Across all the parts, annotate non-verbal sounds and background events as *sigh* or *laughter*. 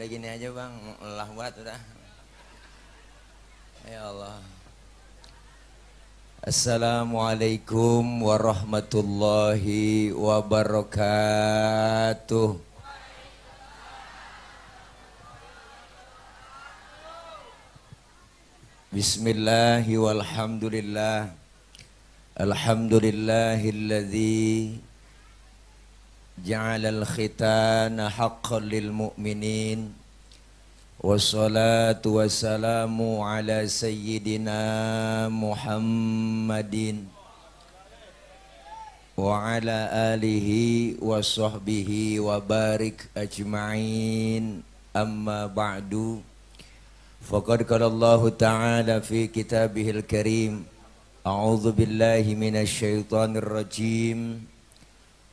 udah gini aja bang lelah buat udah ya Allah Assalamualaikum warahmatullahi wabarakatuh Bismillahirrahmanirrahim Alhamdulillahilladzi جعل الختان حقا للمؤمنين والصلاة والسلام على سيدنا محمد وعلى آله وصحبه وبارك أجمعين أما بعد فقد قال الله تعالى في كتابه الكريم أعوذ بالله من الشيطان الرجيم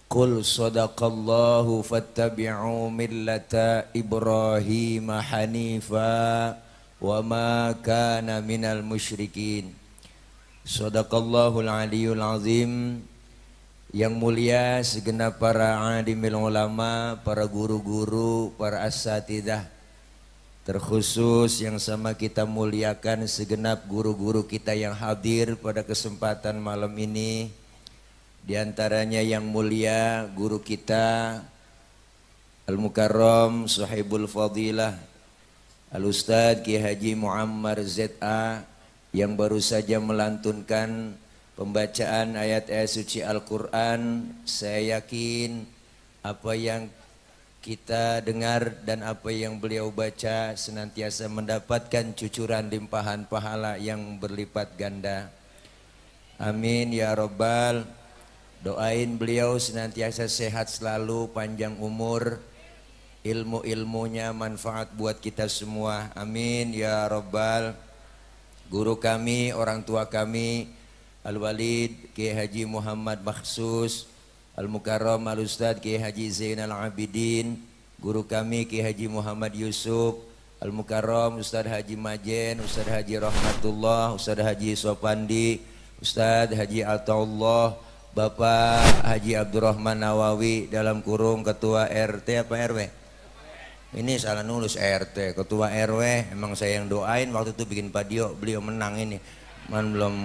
Kul sadaqallahu fattabi'u millata Ibrahim hanifa wa ma kana minal musyrikin. Sadaqallahul aliyul azim. Yang mulia segenap para alimil ulama, para guru-guru, para asatidah Terkhusus yang sama kita muliakan segenap guru-guru kita yang hadir pada kesempatan malam ini di antaranya yang mulia guru kita Al-Mukarram Sahibul Fadilah Al-Ustadz Ki Haji Muammar ZA yang baru saja melantunkan pembacaan ayat-ayat suci Al-Quran saya yakin apa yang kita dengar dan apa yang beliau baca senantiasa mendapatkan cucuran limpahan pahala yang berlipat ganda. Amin ya Rabbal Doain beliau senantiasa sehat selalu, panjang umur, ilmu-ilmunya manfaat buat kita semua. Amin ya Rabbal. Guru kami, orang tua kami, Al-Walid, Kiai Haji Muhammad Maksus, Al-Mukarram Al-Ustadz Kiai Haji Zainal Abidin, guru kami Kiai Haji Muhammad Yusuf, Al-Mukarram Ustadz Haji Majen, Ustadz Haji Rahmatullah, Ustadz Haji Sopandi, Ustadz Haji Ataullah, Bapak Haji Abdurrahman Nawawi dalam kurung ketua RT apa RW? Ini salah nulis RT, ketua RW. Emang saya yang doain waktu itu bikin padio, beliau menang ini. Man belum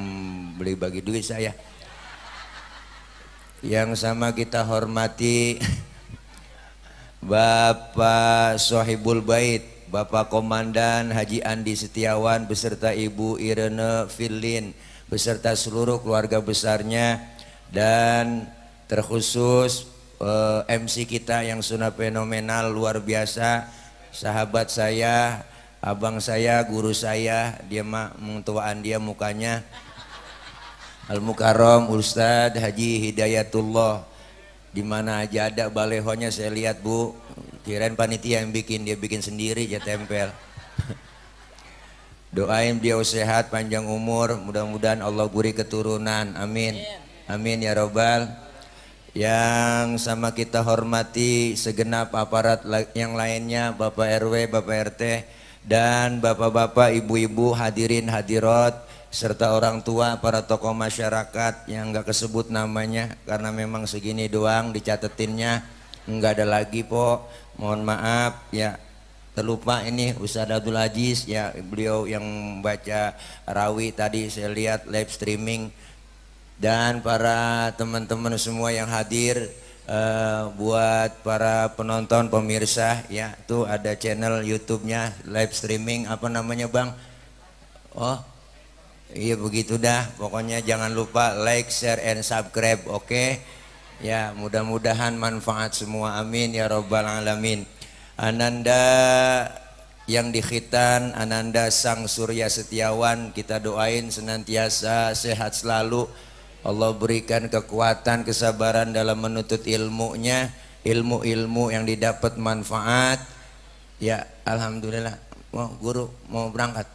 beli bagi duit saya. Yang sama kita hormati Bapak Sohibul Bait, Bapak Komandan Haji Andi Setiawan beserta Ibu Irene Filin beserta seluruh keluarga besarnya dan terkhusus uh, eh, MC kita yang sudah fenomenal luar biasa sahabat saya abang saya guru saya dia mak mentuaan dia mukanya Al mukarom Ustadz Haji Hidayatullah di mana aja ada balehonya saya lihat bu kirain panitia yang bikin dia bikin sendiri dia tempel doain dia sehat panjang umur mudah-mudahan Allah beri keturunan amin, amin. Amin ya robbal yang sama kita hormati segenap aparat yang lainnya Bapak RW, Bapak RT dan Bapak-bapak, Ibu-ibu, hadirin, hadirat serta orang tua, para tokoh masyarakat yang nggak kesebut namanya karena memang segini doang dicatetinnya nggak ada lagi po mohon maaf ya terlupa ini Ustaz Abdul Aziz ya beliau yang baca rawi tadi saya lihat live streaming dan para teman-teman semua yang hadir uh, buat para penonton pemirsa ya tuh ada channel YouTube-nya live streaming apa namanya Bang? Oh. Iya begitu dah. Pokoknya jangan lupa like, share and subscribe, oke? Okay? Ya, mudah-mudahan manfaat semua. Amin ya robbal alamin. Ananda yang dikhitan Ananda Sang Surya Setiawan, kita doain senantiasa sehat selalu Allah berikan kekuatan, kesabaran dalam menuntut ilmunya, ilmu-ilmu yang didapat manfaat. Ya, alhamdulillah. Mau guru mau berangkat.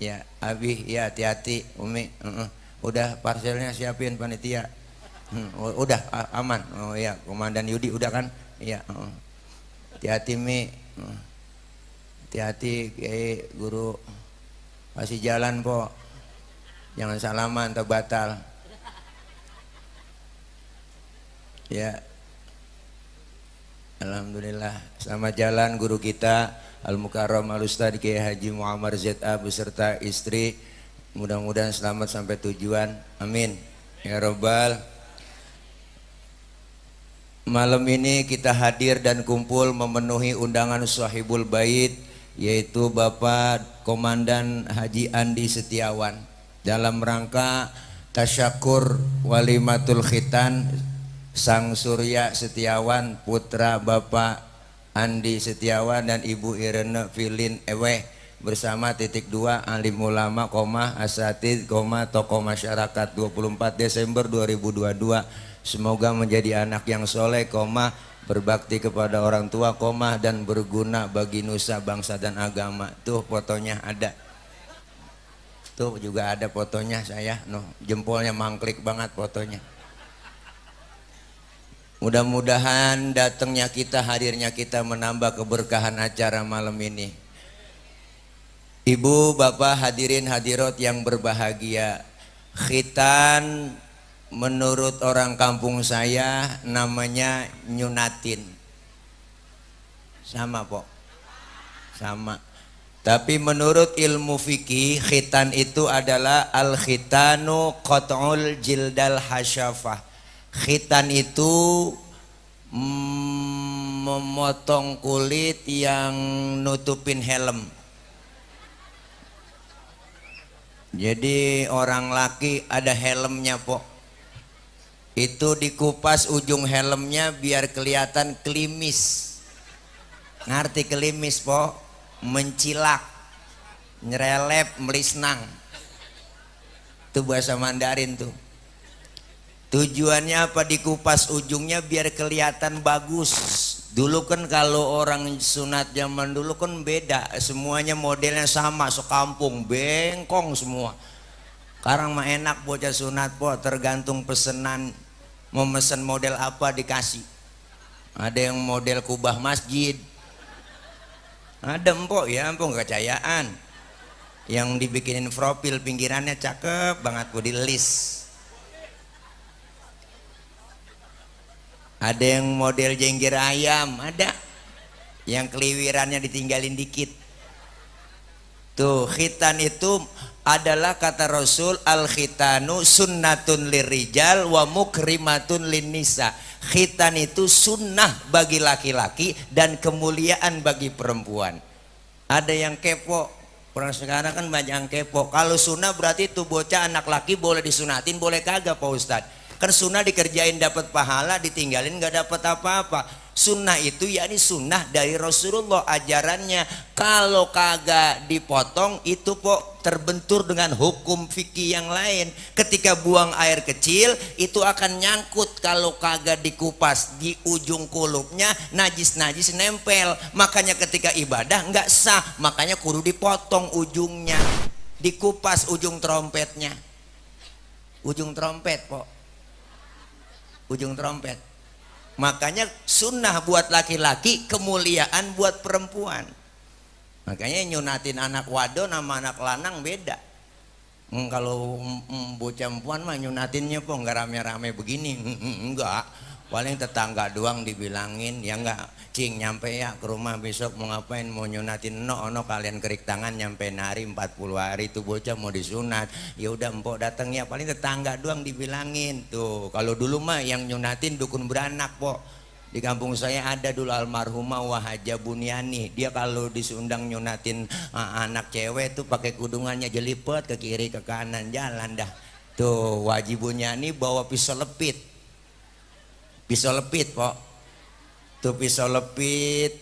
Ya, Abi, ya hati-hati, Umi. Udah parselnya siapin panitia. Mm, udah aman. Oh ya, Komandan Yudi udah kan? Ya, mm. Hati-hati, Mi. Mm. Hati-hati, eh, guru. Masih jalan, Po. Jangan salaman atau batal. Ya. Alhamdulillah sama jalan guru kita Al Mukarram Al Ustaz Kiai Haji Muammar ZA beserta istri mudah-mudahan selamat sampai tujuan. Amin. Ya robbal Malam ini kita hadir dan kumpul memenuhi undangan Sahibul Bait yaitu Bapak Komandan Haji Andi Setiawan dalam rangka tasyakur walimatul khitan Sang Surya Setiawan putra Bapak Andi Setiawan dan Ibu Irene Filin Ewe bersama titik dua alim ulama koma asatid koma tokoh masyarakat 24 Desember 2022 semoga menjadi anak yang soleh koma berbakti kepada orang tua koma dan berguna bagi nusa bangsa dan agama tuh fotonya ada tuh juga ada fotonya saya no jempolnya mangklik banget fotonya Mudah-mudahan datangnya kita, hadirnya kita menambah keberkahan acara malam ini. Ibu, Bapak, hadirin hadirat yang berbahagia. Khitan menurut orang kampung saya namanya nyunatin. Sama, Pok. Sama. Tapi menurut ilmu fikih khitan itu adalah al-khitanu qat'ul jildal hasyafah khitan itu memotong kulit yang nutupin helm jadi orang laki ada helmnya pok. itu dikupas ujung helmnya biar kelihatan klimis ngerti klimis pok, mencilak nyerelep melisnang itu bahasa Mandarin tuh Tujuannya apa dikupas ujungnya biar kelihatan bagus. Dulu kan kalau orang sunat zaman dulu kan beda, semuanya modelnya sama, sekampung, bengkong semua. Sekarang mah enak bocah sunat po, tergantung pesenan Memesan model apa dikasih. Ada yang model kubah masjid. Ada empok ya, empok kecayaan. Yang dibikinin profil pinggirannya cakep banget po di list ada yang model jengger ayam ada yang keliwirannya ditinggalin dikit tuh khitan itu adalah kata Rasul al khitanu sunnatun lirijal wa mukrimatun linnisa khitan itu sunnah bagi laki-laki dan kemuliaan bagi perempuan ada yang kepo orang sekarang kan banyak yang kepo kalau sunnah berarti itu bocah anak laki boleh disunatin boleh kagak Pak Ustadz karena sunnah dikerjain dapat pahala, ditinggalin nggak dapat apa-apa. Sunnah itu yakni sunnah dari Rasulullah ajarannya. Kalau kagak dipotong itu kok terbentur dengan hukum fikih yang lain. Ketika buang air kecil itu akan nyangkut kalau kagak dikupas di ujung kulupnya najis-najis nempel. Makanya ketika ibadah nggak sah. Makanya kudu dipotong ujungnya, dikupas ujung trompetnya, ujung trompet kok ujung trompet makanya sunnah buat laki-laki kemuliaan buat perempuan makanya nyunatin anak wado sama anak lanang beda hmm, kalau hmm, bocah perempuan mah nyunatinnya kok nggak rame-rame begini enggak *laughs* paling tetangga doang dibilangin ya enggak king nyampe ya ke rumah besok mau ngapain mau nyunatin no no kalian kerik tangan nyampe nari 40 hari itu bocah mau disunat ya udah empok datang ya paling tetangga doang dibilangin tuh kalau dulu mah yang nyunatin dukun beranak po di kampung saya ada dulu almarhumah Wahaja Buniani dia kalau disundang nyunatin uh, anak cewek tuh pakai kudungannya jelipet ke kiri ke kanan jalan dah tuh wajib Buniani bawa pisau lepit pisau lepit pok tuh pisau lepit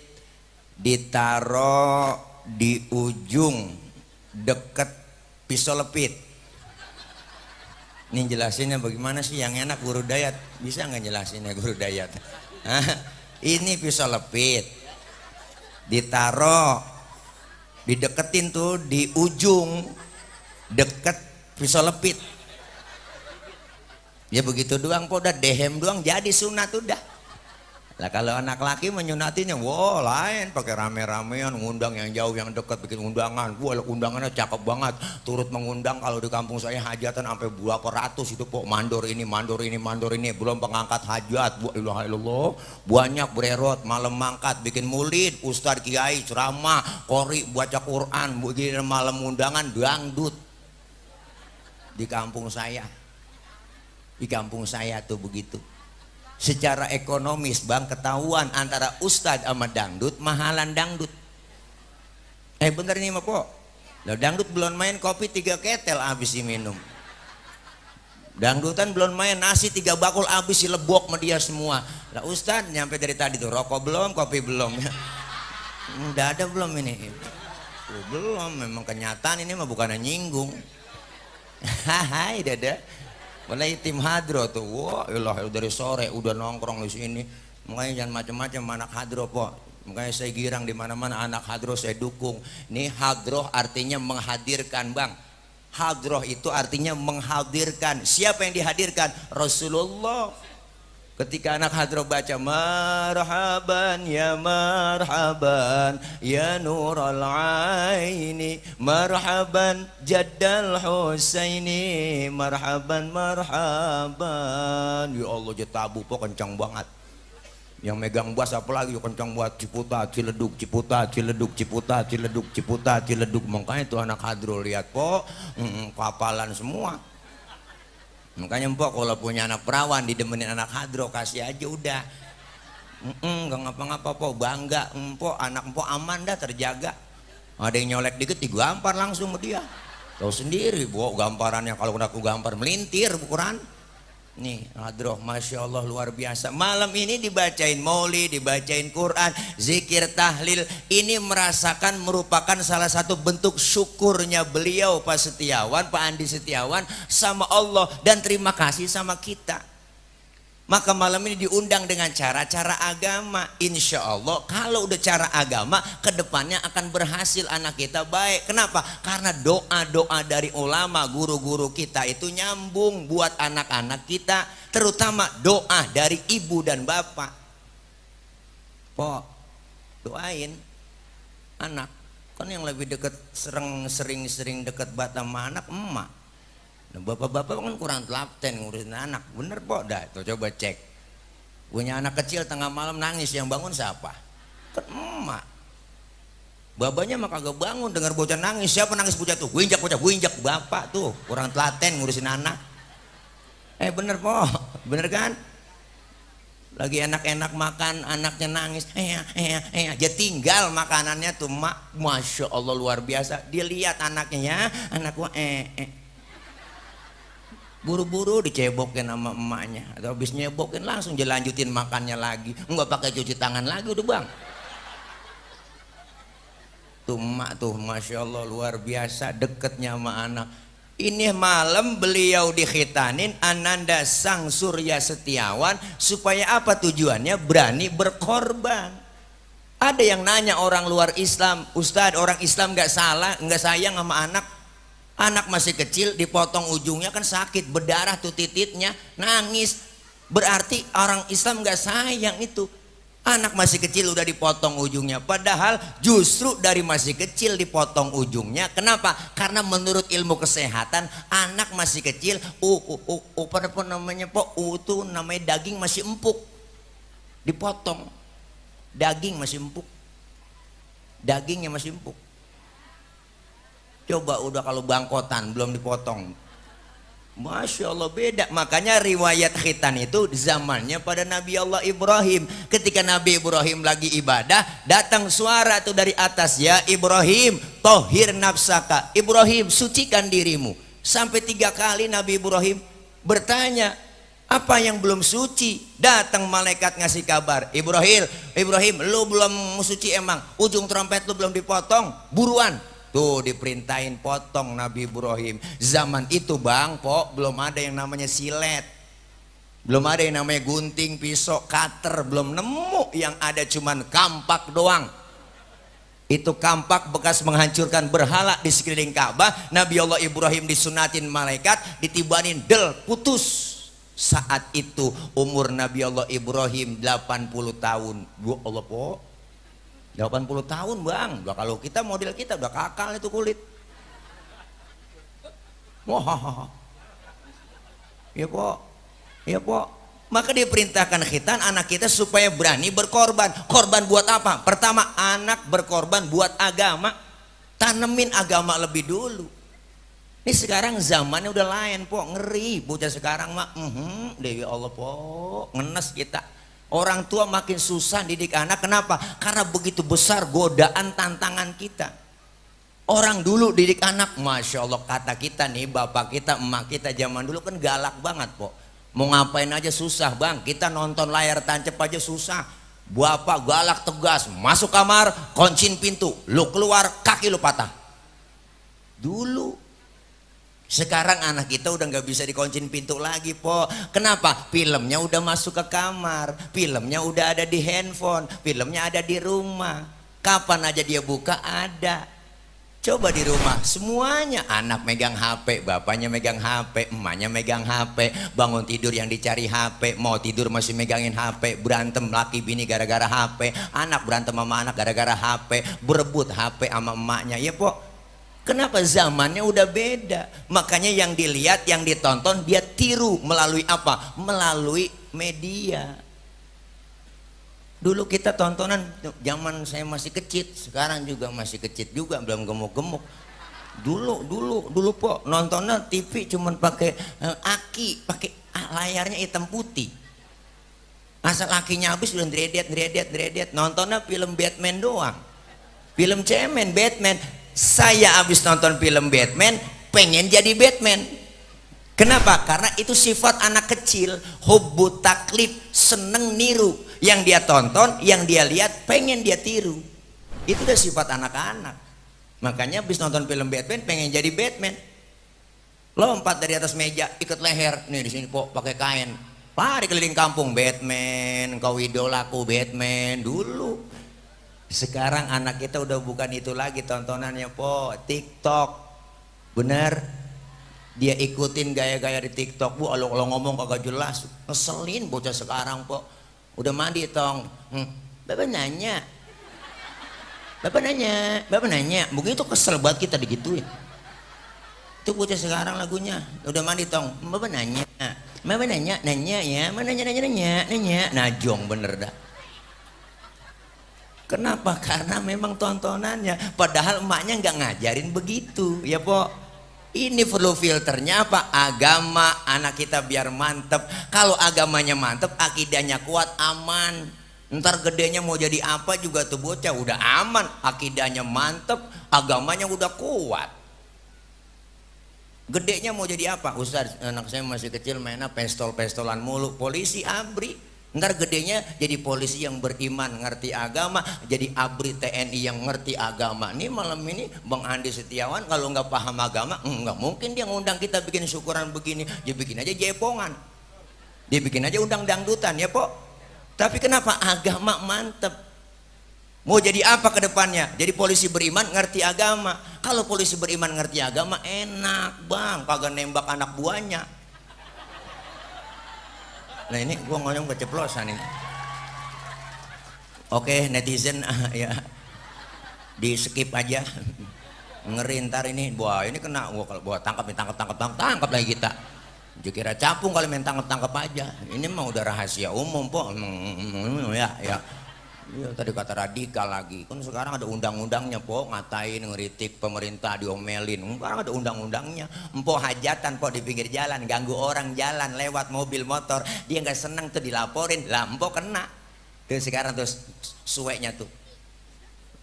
ditaro di ujung deket pisau lepit ini jelasinnya bagaimana sih yang enak guru dayat bisa nggak jelasinnya guru dayat *laughs* ini pisau lepit ditaro dideketin tuh di ujung deket pisau lepit Ya begitu doang kok udah dehem doang jadi sunat udah. Lah kalau anak laki menyunatinya, wow lain pakai rame-ramean, ngundang yang jauh yang dekat bikin undangan. Wah undangannya cakep banget, turut mengundang kalau di kampung saya hajatan sampai berapa ratus itu kok mandor ini, mandor ini, mandor ini, belum pengangkat hajat. Bu ilah loh, banyak bererot, malam mangkat, bikin mulid, Ustaz kiai, ceramah, kori, baca Quran, begini malam undangan, dangdut di kampung saya di kampung saya tuh begitu. Secara ekonomis bang ketahuan antara ustadz sama dangdut mahalan dangdut. Eh bener nih Mapo. Lah dangdut belum main kopi tiga ketel habis minum. Dangdutan belum main nasi tiga bakul habis si lebok sama dia semua. Lah Ustad nyampe dari tadi tuh rokok belum, kopi belum. *laughs* Udah ada belum ini? belum, memang kenyataan ini mah bukan nyinggung. *laughs* Hai, dadah. Mulai tim hadro tuh, wah ilah dari sore udah nongkrong di sini. mungkin jangan macam-macam anak hadro po. mungkin saya girang di mana-mana anak hadro saya dukung. Ini hadro artinya menghadirkan bang. Hadroh itu artinya menghadirkan. Siapa yang dihadirkan? Rasulullah Ketika anak hadro baca marhaban ya marhaban ya nurul aini marhaban jaddal husaini marhaban marhaban ya Allah tabu po kencang banget yang megang buas apalagi ya, kencang buat ciputa cileduk ciputa cileduk ciputa cileduk ciputa cileduk, makanya itu anak hadro lihat po mm, kapalan semua Makanya Mbok kalau punya anak perawan didemenin anak hadro kasih aja udah. Mm gak ngapa-ngapa po bangga empok anak empok aman dah terjaga. Ada yang nyolek dikit digampar langsung sama dia. Tahu sendiri, bu, gamparannya kalau udah aku gampar melintir ukuran. Nih, hadroh, Masya Allah luar biasa. Malam ini dibacain mauli, dibacain Quran, zikir, tahlil. Ini merasakan merupakan salah satu bentuk syukurnya beliau Pak Setiawan, Pak Andi Setiawan sama Allah. Dan terima kasih sama kita. Maka malam ini diundang dengan cara-cara agama. Insya Allah kalau udah cara agama kedepannya akan berhasil anak kita baik. Kenapa? Karena doa-doa dari ulama guru-guru kita itu nyambung buat anak-anak kita. Terutama doa dari ibu dan bapak. Po, doain anak. Kan yang lebih deket sering-sering deket batam anak emak Nah, bapak-bapak kan kurang telaten ngurusin anak, bener kok dah. Tuh coba cek. Punya anak kecil tengah malam nangis yang bangun siapa? Kan emak. Babanya mah kagak bangun dengar bocah nangis. Siapa nangis bocah tuh? Gue injak bocah, gue injak bapak tuh. Kurang telaten ngurusin anak. Eh bener po, bener kan? Lagi enak-enak makan, anaknya nangis. Eh, eh, eh. Dia tinggal makanannya tuh mak. Masya Allah luar biasa. Dia lihat anaknya ya, anakku eh, eh buru-buru dicebokin sama emaknya atau habis nyebokin langsung dilanjutin makannya lagi nggak pakai cuci tangan lagi udah bang tuh emak tuh masya Allah luar biasa deketnya sama anak ini malam beliau dikhitanin Ananda Sang Surya Setiawan supaya apa tujuannya berani berkorban ada yang nanya orang luar Islam Ustadz orang Islam nggak salah nggak sayang sama anak Anak masih kecil dipotong ujungnya kan sakit, berdarah tuh titiknya, nangis. Berarti orang Islam nggak sayang itu. Anak masih kecil udah dipotong ujungnya. Padahal justru dari masih kecil dipotong ujungnya. Kenapa? Karena menurut ilmu kesehatan anak masih kecil, uh, uh, uh, uh apa namanya po, uh, itu namanya daging masih empuk. Dipotong. Daging masih empuk. Dagingnya masih empuk. Coba udah kalau bangkotan belum dipotong. Masya Allah beda. Makanya riwayat khitan itu zamannya pada Nabi Allah Ibrahim. Ketika Nabi Ibrahim lagi ibadah, datang suara tuh dari atas. Ya Ibrahim, tohir nafsaka. Ibrahim, sucikan dirimu. Sampai tiga kali Nabi Ibrahim bertanya, apa yang belum suci datang malaikat ngasih kabar Ibrahim Ibrahim lu belum suci emang ujung trompet lu belum dipotong buruan Tuh diperintahin potong Nabi Ibrahim. Zaman itu bang, pok belum ada yang namanya silet. Belum ada yang namanya gunting, pisau, cutter. Belum nemu yang ada cuman kampak doang. Itu kampak bekas menghancurkan berhala di sekeliling Ka'bah. Nabi Allah Ibrahim disunatin malaikat, ditibanin del putus. Saat itu umur Nabi Allah Ibrahim 80 tahun. Gua Allah pok 80 tahun bang, udah kalau kita model kita udah kakal itu kulit. Wah, ya kok, ya kok. Maka dia perintahkan khitan anak kita supaya berani berkorban. Korban buat apa? Pertama, anak berkorban buat agama. Tanemin agama lebih dulu. Ini sekarang zamannya udah lain, po. Ngeri bocah sekarang, mak. Mm -hmm, Dewi Allah, po. Ngenes kita Orang tua makin susah didik anak. Kenapa? Karena begitu besar godaan tantangan kita. Orang dulu didik anak, masya Allah kata kita nih, bapak kita, emak kita zaman dulu kan galak banget po. Mau ngapain aja susah bang, kita nonton layar tancap aja susah. Bapak galak tegas, masuk kamar, kuncin pintu, lu keluar kaki lu patah. Dulu sekarang anak kita udah nggak bisa dikoncin pintu lagi, po. Kenapa? Filmnya udah masuk ke kamar, filmnya udah ada di handphone, filmnya ada di rumah. Kapan aja dia buka ada. Coba di rumah, semuanya anak megang HP, bapaknya megang HP, emaknya megang HP, bangun tidur yang dicari HP, mau tidur masih megangin HP, berantem laki bini gara-gara HP, anak berantem sama anak gara-gara HP, berebut HP sama emaknya. Ya, po Kenapa zamannya udah beda? Makanya yang dilihat, yang ditonton dia tiru melalui apa? Melalui media. Dulu kita tontonan zaman saya masih kecil, sekarang juga masih kecil juga belum gemuk-gemuk. Dulu dulu dulu kok nontonnya TV cuman pakai eh, aki, pakai ah, layarnya hitam putih. Asal akinya habis udah dredet dredet dredet nontonnya film Batman doang. Film cemen Batman saya habis nonton film Batman pengen jadi Batman kenapa karena itu sifat anak kecil hubbu taklif seneng niru yang dia tonton yang dia lihat pengen dia tiru itu udah sifat anak-anak makanya habis nonton film Batman pengen jadi Batman lompat dari atas meja ikut leher nih di sini kok pakai kain lari keliling kampung Batman kau idolaku Batman dulu sekarang anak kita udah bukan itu lagi tontonannya po, TikTok. Bener? Dia ikutin gaya-gaya di TikTok bu, kalau kalau ngomong kagak jelas, ngeselin bocah sekarang po. Udah mandi tong, hmm, bapak nanya, bapak nanya, bapak nanya, itu kesel banget kita digituin. Itu bocah sekarang lagunya, udah mandi tong, bapak nanya, bapak nanya, nanya ya, mana nanya nanya nanya, nanya, najong bener dah. Kenapa? *laughs* Karena memang tontonannya. Padahal emaknya nggak ngajarin begitu, ya po. Ini perlu filternya apa? Agama anak kita biar mantep. Kalau agamanya mantep, akidahnya kuat, aman. Ntar gedenya mau jadi apa juga tuh bocah udah aman, akidahnya mantep, agamanya udah kuat. Gedenya mau jadi apa? Ustaz, anak saya masih kecil mainnya pestol-pestolan mulu, polisi abri Ntar gedenya jadi polisi yang beriman, ngerti agama, jadi abri TNI yang ngerti agama. Nih malam ini Bang Andi Setiawan kalau nggak paham agama, hmm, nggak mungkin dia ngundang kita bikin syukuran begini. Dia bikin aja jepongan. Dia bikin aja undang dangdutan ya, pok Tapi kenapa agama mantep? Mau jadi apa ke depannya? Jadi polisi beriman ngerti agama. Kalau polisi beriman ngerti agama enak bang, kagak nembak anak buahnya nah ini gua ngomong keceplosan ini. Oke netizen *laughs* ah, ya di skip aja ngerintar ini buah ini kena gua kalau buah tangkap nih ya tangkap tangkap tangkap tangkap lagi kita dikira capung kalau main tangkap tangkap aja ini mah udah rahasia umum po mm, mm, mm, ya ya Iya tadi kata radikal lagi. Kan sekarang ada undang-undangnya, po ngatain ngeritik pemerintah diomelin. Sekarang ada undang-undangnya. Empo hajatan po di pinggir jalan, ganggu orang jalan lewat mobil motor, dia nggak senang tuh dilaporin. Lah empo kena. Terus sekarang terus suweknya tuh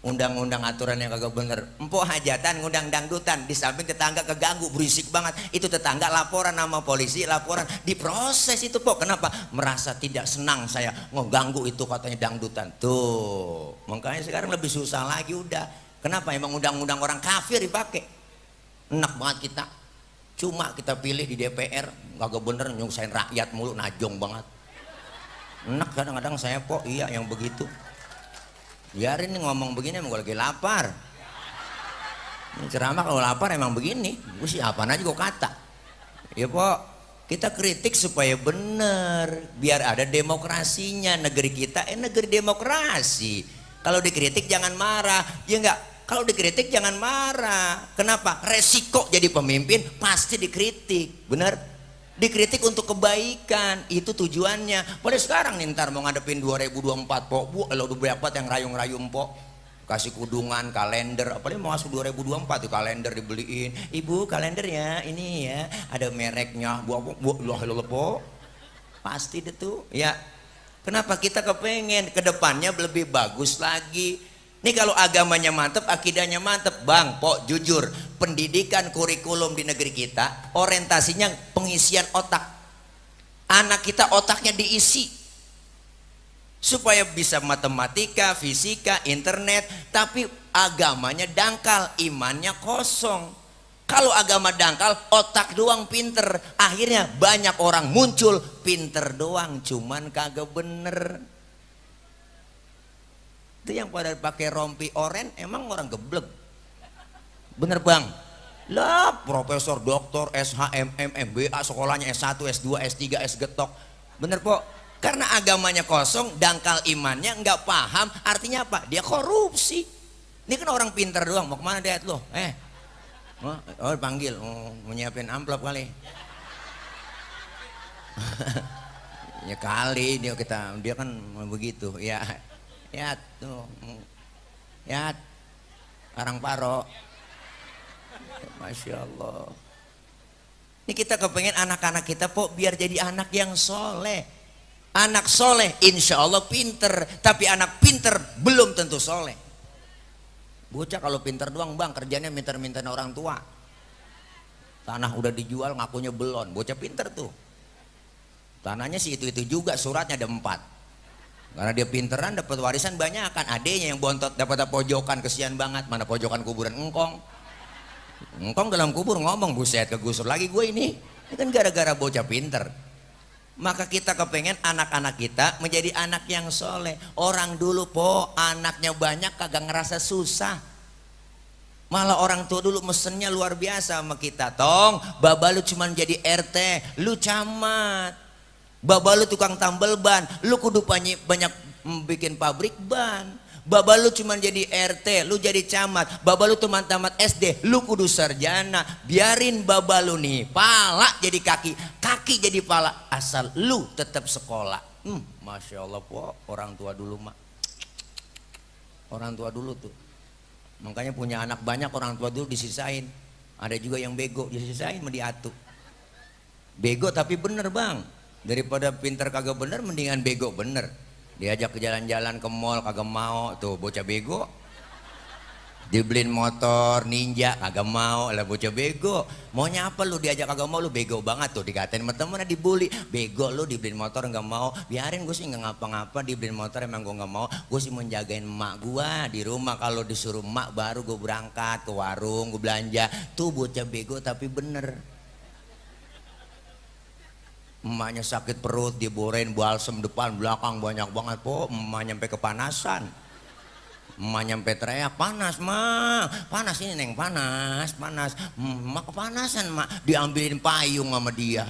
undang-undang aturan yang kagak bener empuk hajatan ngundang dangdutan di samping tetangga keganggu berisik banget itu tetangga laporan sama polisi laporan diproses itu pok kenapa merasa tidak senang saya ngeganggu itu katanya dangdutan tuh makanya sekarang lebih susah lagi udah kenapa emang undang-undang orang kafir dipakai enak banget kita cuma kita pilih di DPR kagak bener nyungsain rakyat mulu najong banget enak kadang-kadang saya pok iya yang begitu biarin ngomong begini emang gue lagi lapar ceramah kalau lapar emang begini gue sih apa aja gue kata ya pok kita kritik supaya benar biar ada demokrasinya negeri kita eh negeri demokrasi kalau dikritik jangan marah ya enggak kalau dikritik jangan marah kenapa resiko jadi pemimpin pasti dikritik benar dikritik untuk kebaikan itu tujuannya boleh sekarang nih ntar mau ngadepin 2024 pok bu lo berapa yang rayung-rayung pok kasih kudungan kalender apalagi mau masuk 2024 tuh kalender dibeliin ibu kalender ya ini ya ada mereknya bu bu, lo lo po pasti itu ya kenapa kita kepengen kedepannya lebih bagus lagi ini kalau agamanya mantep, akidahnya mantep, bang, pok, jujur, pendidikan kurikulum di negeri kita orientasinya pengisian otak. Anak kita otaknya diisi supaya bisa matematika, fisika, internet, tapi agamanya dangkal, imannya kosong. Kalau agama dangkal, otak doang pinter. Akhirnya banyak orang muncul, pinter doang, cuman kagak bener. Itu yang pada pakai rompi oren emang orang geblek. Bener bang? Lah profesor, doktor, SHM, MBA, sekolahnya S1, S2, S3, S getok. Bener kok? Karena agamanya kosong, dangkal imannya, nggak paham artinya apa? Dia korupsi. Ini kan orang pinter doang, mau kemana dia lo? Eh, oh, oh panggil, oh, menyiapin amplop kali. *laughs* ya kali dia kita dia kan begitu ya ya tuh. Yat. Orang paro. Masya Allah. Ini kita kepengen anak-anak kita pok biar jadi anak yang soleh. Anak soleh insya Allah pinter. Tapi anak pinter belum tentu soleh. Bocah kalau pinter doang bang kerjanya minta-minta orang tua. Tanah udah dijual ngakunya belon. Bocah pinter tuh. Tanahnya sih itu-itu juga suratnya ada empat karena dia pinteran dapat warisan banyak kan. Adenya yang bontot dapat pojokan kesian banget. Mana pojokan kuburan engkong. Engkong dalam kubur ngomong buset kegusur lagi gue ini. Ini kan gara-gara bocah pinter. Maka kita kepengen anak-anak kita menjadi anak yang soleh. Orang dulu po anaknya banyak kagak ngerasa susah. Malah orang tua dulu mesennya luar biasa sama kita. Tong, babalu lu cuma jadi RT, lu camat. Bapak lu tukang tambal ban, lu kudu banyak, banyak bikin pabrik ban. Bapak lu cuma jadi RT, lu jadi camat, Bapak lu teman tamat SD, lu kudu sarjana. Biarin bapak lu nih, pala jadi kaki, kaki jadi pala, asal lu tetap sekolah. Hmm, Masya Allah, po, orang tua dulu mak. Orang tua dulu tuh. Makanya punya anak banyak orang tua dulu disisain. Ada juga yang bego disisain mau diatur. Bego tapi bener bang daripada pinter kagak bener mendingan bego bener diajak ke jalan-jalan ke mall kagak mau tuh bocah bego dibeliin motor ninja kagak mau lah bocah bego maunya apa lu diajak kagak mau lu bego banget tuh dikatain sama temennya dibully bego lu dibeliin motor nggak mau biarin gue sih nggak ngapa-ngapa dibeliin motor emang gue nggak mau gue sih menjagain emak gue di rumah kalau disuruh emak baru gue berangkat ke warung gue belanja tuh bocah bego tapi bener emaknya sakit perut diborein balsem depan belakang banyak banget po emak nyampe kepanasan emak nyampe teriak panas ma panas ini neng panas panas emak kepanasan mak diambilin payung sama dia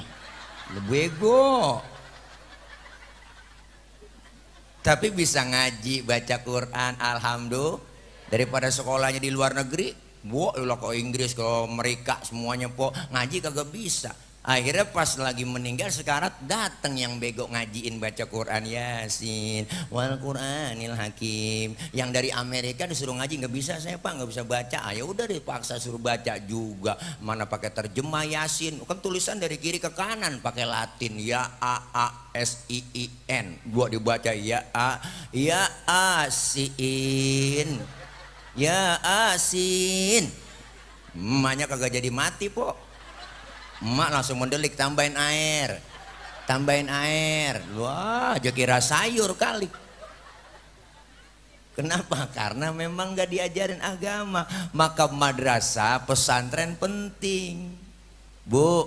bego tapi bisa ngaji baca Quran alhamdulillah daripada sekolahnya di luar negeri bu lo ke Inggris, ke mereka semuanya po ngaji kagak bisa. Akhirnya pas lagi meninggal sekarat datang yang bego ngajiin baca Quran Yasin wal Quranil Hakim yang dari Amerika disuruh ngaji nggak bisa saya pak nggak bisa baca ayo ah, ya udah dipaksa suruh baca juga mana pakai terjemah Yasin kan tulisan dari kiri ke kanan pakai Latin ya a a s i i n gua dibaca ya a ya A asin ya asin emaknya kagak jadi mati pok Emak langsung mendelik, tambahin air. Tambahin air. Wah, aja kira sayur kali. Kenapa? Karena memang gak diajarin agama. Maka madrasah pesantren penting. Bu,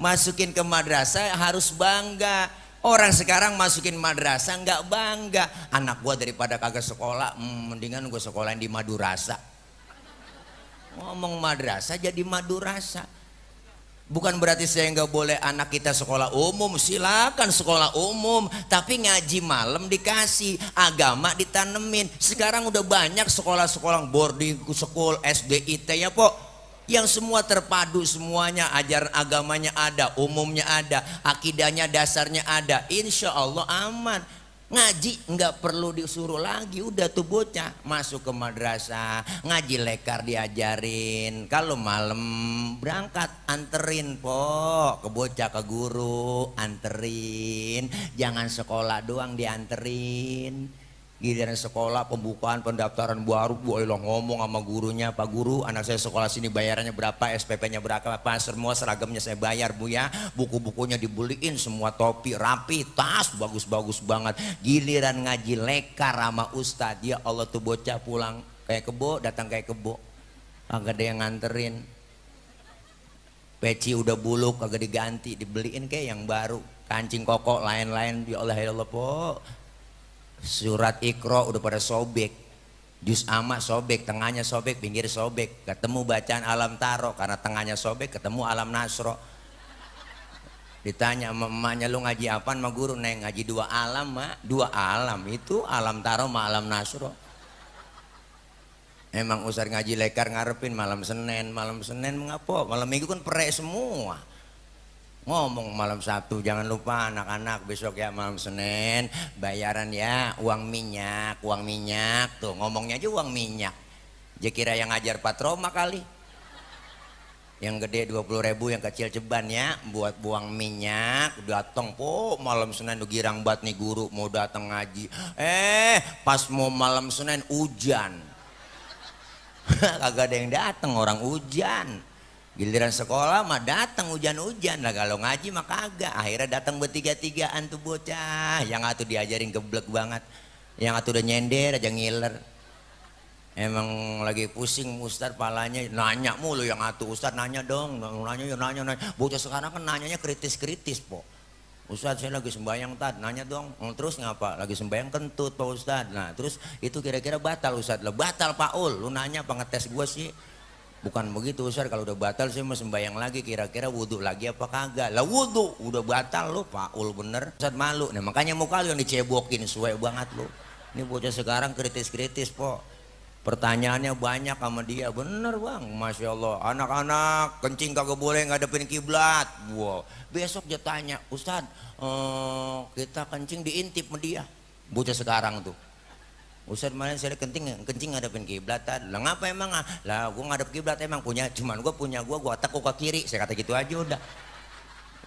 masukin ke madrasah harus bangga. Orang sekarang masukin madrasah nggak bangga. Anak gua daripada kagak sekolah, hmm, mendingan gua sekolahin di Madurasa. Ngomong madrasah jadi Madurasa. Bukan berarti saya nggak boleh anak kita sekolah umum, silakan sekolah umum. Tapi ngaji malam dikasih, agama ditanemin. Sekarang udah banyak sekolah-sekolah boarding school, SDIT ya pok. Yang semua terpadu semuanya, ajaran agamanya ada, umumnya ada, akidahnya dasarnya ada. Insya Allah aman. Ngaji nggak perlu disuruh lagi, udah tuh bocah masuk ke madrasah, ngaji lekar diajarin. Kalau malam berangkat anterin po ke bocah ke guru anterin, jangan sekolah doang dianterin giliran sekolah pembukaan pendaftaran baru Bu Ilo ngomong sama gurunya Pak Guru anak saya sekolah sini bayarannya berapa SPP-nya berapa apa semua seragamnya saya bayar Bu ya buku-bukunya dibeliin semua topi rapi tas bagus-bagus banget giliran ngaji leka sama Ustadz ya Allah tuh bocah pulang kayak kebo datang kayak kebo agak ada yang nganterin peci udah buluk agak diganti dibeliin kayak yang baru kancing kokok lain-lain ya Allah ya Allah po Surat ikro udah pada sobek. jus ama sobek, tengahnya sobek, pinggir sobek. Ketemu bacaan alam taro karena tengahnya sobek, ketemu alam nasro. Ditanya sama emaknya lu ngaji apa sama guru? Neng ngaji dua alam, mak. Dua alam itu alam taro sama alam nasro. Emang usah ngaji lekar ngarepin malam senen malam senen mengapa? Malam Minggu kan perek semua ngomong malam satu jangan lupa anak-anak besok ya malam Senin bayaran ya uang minyak uang minyak tuh ngomongnya aja uang minyak dia kira yang ngajar patroma kali yang gede 20 ribu yang kecil ceban ya buat buang minyak datang po malam Senin tuh girang buat nih guru mau datang ngaji eh pas mau malam Senin hujan *laughs* kagak ada yang datang orang hujan Giliran sekolah mah datang hujan-hujan lah kalau ngaji mah kagak. Akhirnya datang bertiga-tigaan tuh bocah. Yang atuh diajarin geblek banget. Yang atuh udah nyender aja ngiler. Emang lagi pusing Ustad palanya nanya mulu yang atuh Ustad nanya dong, nanya ya nanya, nanya. Bocah sekarang kan nanyanya kritis-kritis, Po. Ustad saya lagi sembahyang tad, nanya dong. Hmm, terus ngapa? Lagi sembahyang kentut Pak Ustad. Nah, terus itu kira-kira batal Ustad. batal Pak Ul, lu nanya apa ngetes gue sih? Bukan begitu Ustaz, kalau udah batal saya mau sembahyang lagi kira-kira wudhu lagi apa kagak. Lah wudhu, udah batal lo Paul bener. Ustaz malu. Nah makanya muka lo yang dicebokin suwe banget lo. Ini bocah sekarang kritis-kritis po. Pertanyaannya banyak sama dia, bener bang, masya Allah. Anak-anak kencing kagak boleh ngadepin kiblat. Wow. Besok dia tanya, Ustaz, eh, kita kencing diintip sama dia. Bocah sekarang tuh Ustaz malah saya kencing ya? kencing ngadepin kiblat lah ngapa emang ah? lah gua ngadep kiblat emang punya cuman gua punya gua, gua tekuk ke kiri saya kata gitu aja udah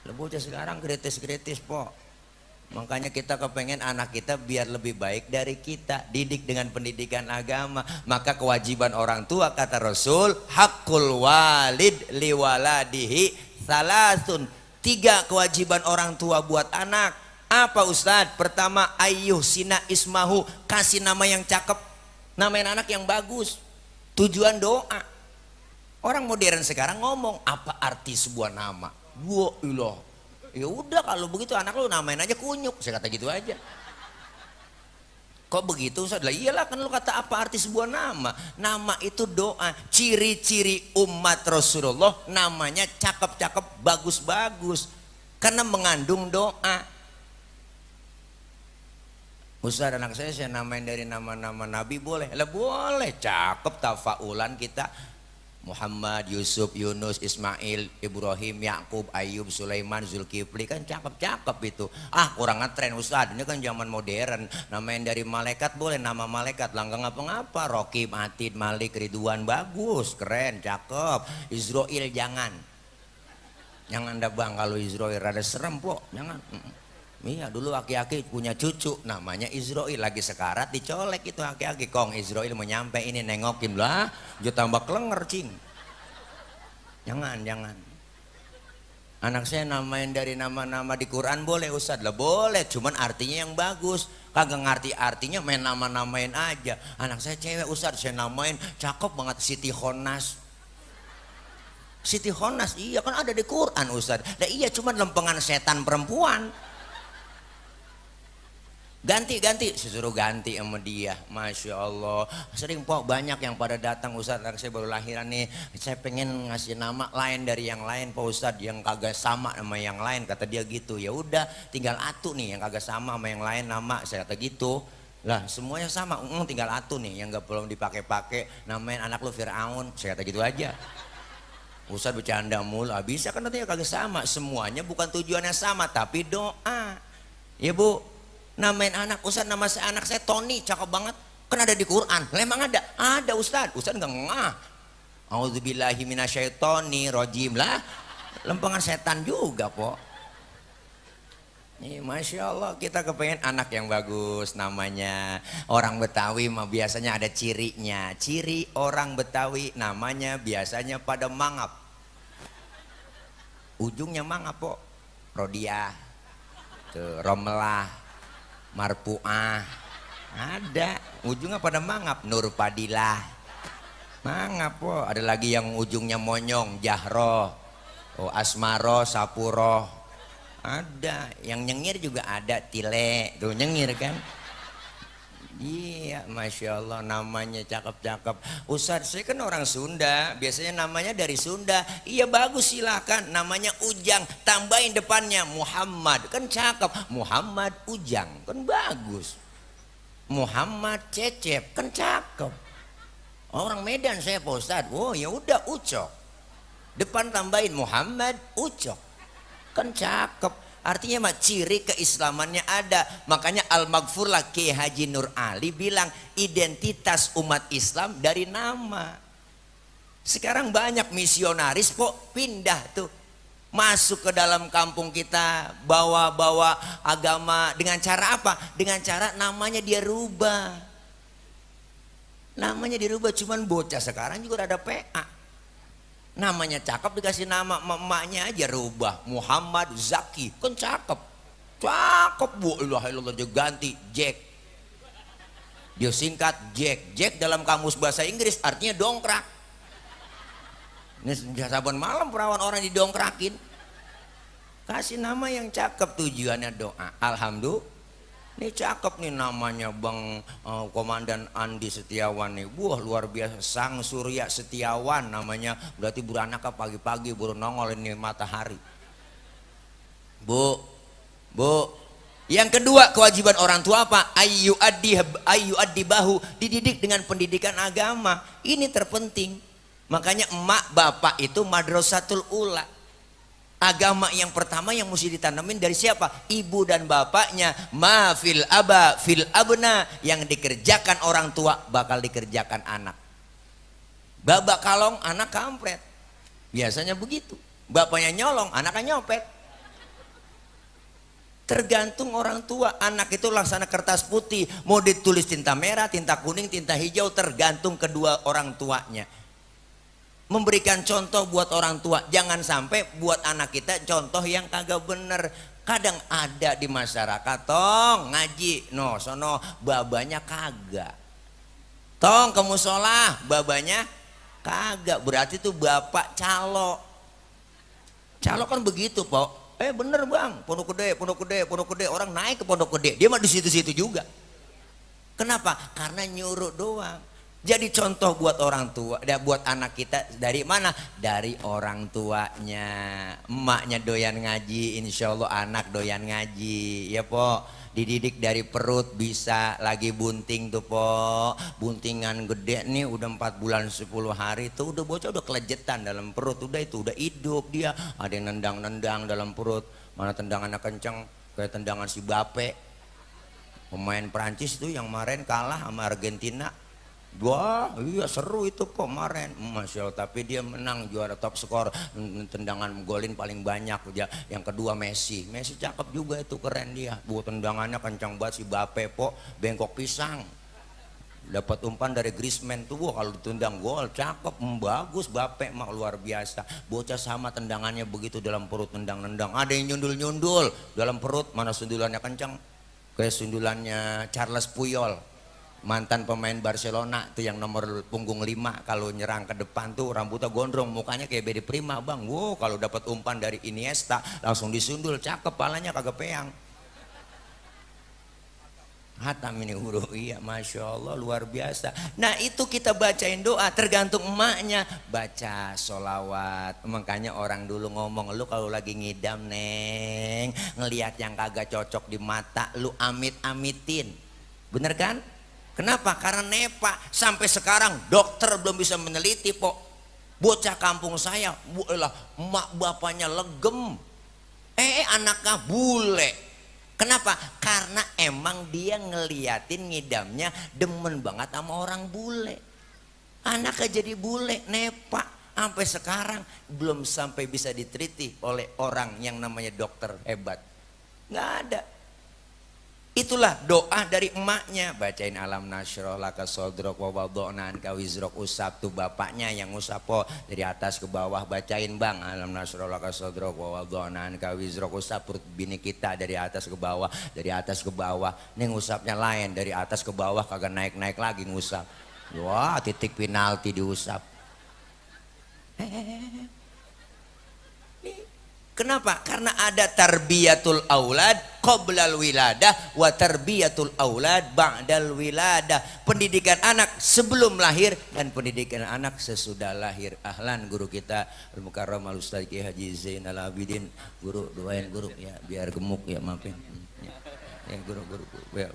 lah bocah sekarang kritis kritis po makanya kita kepengen anak kita biar lebih baik dari kita didik dengan pendidikan agama maka kewajiban orang tua kata Rasul hakul walid liwaladihi salasun tiga kewajiban orang tua buat anak apa Ustaz? Pertama ayuh sina ismahu kasih nama yang cakep, namain anak yang bagus. Tujuan doa. Orang modern sekarang ngomong apa arti sebuah nama? Gua ilah. Ya udah kalau begitu anak lu namain aja kunyuk, saya kata gitu aja. Kok begitu Ustaz? Lah iyalah kan lu kata apa arti sebuah nama? Nama itu doa. Ciri-ciri umat Rasulullah namanya cakep-cakep, bagus-bagus. Karena mengandung doa. Ustaz anak saya saya namain dari nama-nama Nabi boleh? Lah boleh, cakep tafaulan kita Muhammad, Yusuf, Yunus, Ismail, Ibrahim, Yakub, Ayub, Sulaiman, Zulkifli kan cakep-cakep itu. Ah kurang ngetren Ustaz, ini kan zaman modern. Namain dari malaikat boleh nama malaikat langgeng apa ngapa Rocky Atid, Malik, Ridwan bagus, keren, cakep. Israel jangan. Jangan dah bang kalau Israel rada serem jangan. Mm Iya dulu aki-aki punya cucu namanya Israel lagi sekarat dicolek itu aki-aki kong Israel mau ini nengokin lah jadi tambah kelenger cing jangan jangan anak saya namain dari nama-nama di Quran boleh Ustadz lah boleh cuman artinya yang bagus kagak ngerti artinya main nama-namain aja anak saya cewek Ustadz saya namain cakep banget Siti Honas Siti Honas iya kan ada di Quran Ustadz lah iya cuman lempengan setan perempuan ganti ganti sesuruh ganti sama dia masya Allah sering pok banyak yang pada datang Ustadz anak saya baru lahiran nih saya pengen ngasih nama lain dari yang lain Pak Ustadz yang kagak sama sama yang lain kata dia gitu ya udah tinggal atu nih yang kagak sama sama yang lain nama saya kata gitu lah semuanya sama mm, tinggal atu nih yang gak perlu dipakai-pakai namain anak lu Fir'aun saya kata gitu aja Ustadz bercanda mulu ah, bisa kan nanti kagak sama semuanya bukan tujuannya sama tapi doa ya bu namain anak Ustaz nama saya anak saya Tony cakep banget kan ada di Quran memang ada ada Ustaz Ustaz enggak ngah Auzubillahi Tony rojim lah lempengan setan juga po Nih, Masya Allah kita kepengen anak yang bagus namanya Orang Betawi mah biasanya ada cirinya Ciri orang Betawi namanya biasanya pada mangap Ujungnya mangap po Rodia Romelah marpuah ada ujungnya pada mangap nur padilah mangap oh. ada lagi yang ujungnya monyong jahro oh asmaro sapuro ada yang nyengir juga ada tile tuh nyengir kan Iya, Masya Allah namanya cakep-cakep. Ustadz, saya kan orang Sunda, biasanya namanya dari Sunda. Iya bagus silahkan, namanya Ujang, tambahin depannya Muhammad. Kan cakep, Muhammad Ujang, kan bagus. Muhammad Cecep, kan cakep. Orang Medan saya Pak Ustadz, oh ya udah Ucok. Depan tambahin Muhammad Ucok, kan cakep Artinya mah ciri keislamannya ada. Makanya al lah Kiai Haji Nur Ali bilang identitas umat Islam dari nama. Sekarang banyak misionaris kok pindah tuh masuk ke dalam kampung kita bawa-bawa agama dengan cara apa? Dengan cara namanya dia rubah. Namanya dirubah cuman bocah sekarang juga ada PA namanya cakep dikasih nama emaknya aja rubah Muhammad Zaki kan cakep cakep bu Allah Allah dia ganti Jack dia singkat Jack Jack dalam kamus bahasa Inggris artinya dongkrak ini sudah sabun malam perawan orang didongkrakin kasih nama yang cakep tujuannya doa Alhamdulillah ini cakep nih namanya Bang uh, Komandan Andi Setiawan nih. Wah luar biasa Sang Surya Setiawan namanya. Berarti beranaknya pagi-pagi baru nongol ini matahari. Bu, bu. Yang kedua kewajiban orang tua apa? Ayu adi ayu adi bahu dididik dengan pendidikan agama. Ini terpenting. Makanya emak bapak itu madrasatul ula Agama yang pertama yang mesti ditanamin dari siapa? Ibu dan bapaknya. Ma fil aba fil abna yang dikerjakan orang tua bakal dikerjakan anak. Bapak kalong anak kampret. Biasanya begitu. Bapaknya nyolong, anaknya nyopet. Tergantung orang tua, anak itu laksana kertas putih, mau ditulis tinta merah, tinta kuning, tinta hijau, tergantung kedua orang tuanya memberikan contoh buat orang tua jangan sampai buat anak kita contoh yang kagak bener kadang ada di masyarakat tong ngaji no sono babanya kagak tong kamu sholat babanya kagak berarti tuh bapak calo calo kan begitu pok eh bener bang pondok gede pondok gede pondok gede orang naik ke pondok gede dia mah di situ situ juga kenapa karena nyuruh doang jadi contoh buat orang tua, ya buat anak kita dari mana? Dari orang tuanya. Emaknya doyan ngaji, insya Allah anak doyan ngaji. Ya po, dididik dari perut bisa lagi bunting tuh po. Buntingan gede nih udah 4 bulan 10 hari tuh udah bocah udah kelejetan dalam perut. Udah itu udah hidup dia. Ada yang nendang-nendang dalam perut. Mana tendangannya kenceng kayak tendangan si Bape. Pemain Prancis tuh yang kemarin kalah sama Argentina Wah, iya seru itu kok kemarin. Masya Allah, tapi dia menang juara top skor tendangan golin paling banyak dia. Yang kedua Messi. Messi cakep juga itu keren dia. buat tendangannya kencang banget si Bape po bengkok pisang. Dapat umpan dari Griezmann tuh wah, kalau ditendang gol cakep, hmm, bagus Bape mah luar biasa. Bocah sama tendangannya begitu dalam perut tendang tendang Ada yang nyundul-nyundul dalam perut, mana sundulannya kencang? Kayak sundulannya Charles Puyol mantan pemain Barcelona tuh yang nomor punggung lima kalau nyerang ke depan tuh rambutnya gondrong mukanya kayak Bede Prima bang wow kalau dapat umpan dari Iniesta langsung disundul cakep palanya kagak peyang, Hatam ini huruf iya Masya Allah luar biasa Nah itu kita bacain doa tergantung emaknya Baca solawat Makanya orang dulu ngomong Lu kalau lagi ngidam neng Ngeliat yang kagak cocok di mata Lu amit-amitin Bener kan? Kenapa? Karena nepa sampai sekarang dokter belum bisa meneliti po. Bocah kampung saya, bu, lah, mak bapaknya legem. Eh, eh anaknya bule. Kenapa? Karena emang dia ngeliatin ngidamnya demen banget sama orang bule. Anaknya jadi bule, nepa. Sampai sekarang belum sampai bisa diteliti oleh orang yang namanya dokter hebat. Nggak ada. Itulah doa dari emaknya. Bacain alam nasroh laka sodrok wa kawizrok usap. Tuh bapaknya yang usap po. Dari atas ke bawah bacain bang. Alam nasroh laka sodrok wa kawizrok usap. Perut bini kita dari atas ke bawah. Dari atas ke bawah. Ini ngusapnya lain. Dari atas ke bawah kagak naik-naik lagi ngusap. Wah titik penalti diusap. Hehehe. Eh, eh, eh. Kenapa? Karena ada tarbiyatul aulad qoblal wiladah wa tarbiyatul aulad ba'dal wiladah. Pendidikan anak sebelum lahir dan pendidikan anak sesudah lahir. Ahlan guru kita Al Mukarram Al Ustaz Haji Zainal Abidin, guru doain guru ya biar gemuk ya maafin. Ya, ya guru guru. Ya.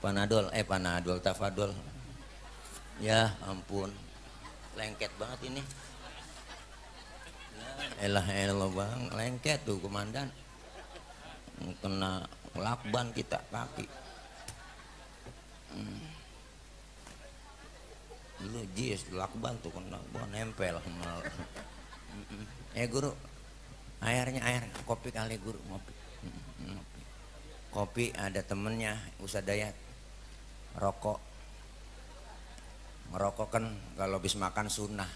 Panadol eh panadol tafadol. Ya ampun. Lengket banget ini elah elah bang lengket tuh komandan kena lakban kita kaki hmm. Lu jis lakban tuh kena gua nempel mal eh guru airnya air kopi kali guru ngopi ngopi kopi ada temennya usah dayat rokok ngerokok kan kalau habis makan sunnah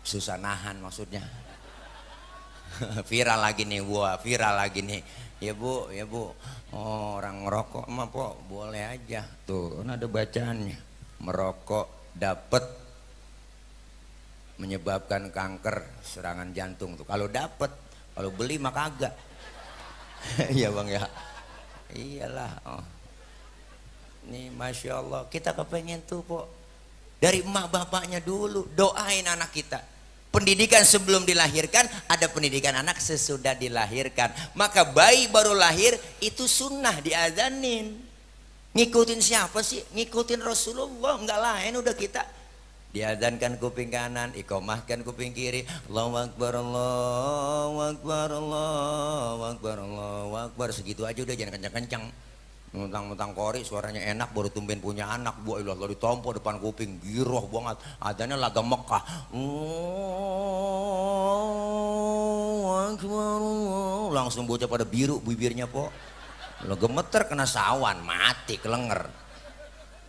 susah nahan maksudnya *laughs* viral lagi nih gua, viral lagi nih. Ya bu, ya bu, oh, orang merokok mah po boleh aja. Tuh, kan ada bacaannya. Merokok dapat menyebabkan kanker serangan jantung tuh. Kalau dapat, kalau beli mah kagak. *laughs* Iya bang ya. Iyalah. Oh. Nih masya Allah, kita kepengen tuh po dari emak bapaknya dulu doain anak kita Pendidikan sebelum dilahirkan, ada pendidikan anak sesudah dilahirkan. Maka bayi baru lahir itu sunnah diazanin. Ngikutin siapa sih? Ngikutin Rasulullah, nggak lain udah kita diazankan kuping kanan ikomahkan kuping kiri Allahu Akbar Allahu Akbar Allahu Akbar Allahu Akbar segitu aja udah jangan kencang-kencang Mentang-mentang kori suaranya enak baru tumben punya anak Bu ilah lo ditompo depan kuping giroh banget adanya laga Mekah oh, langsung bocah pada biru bibirnya po lo gemeter kena sawan mati kelenger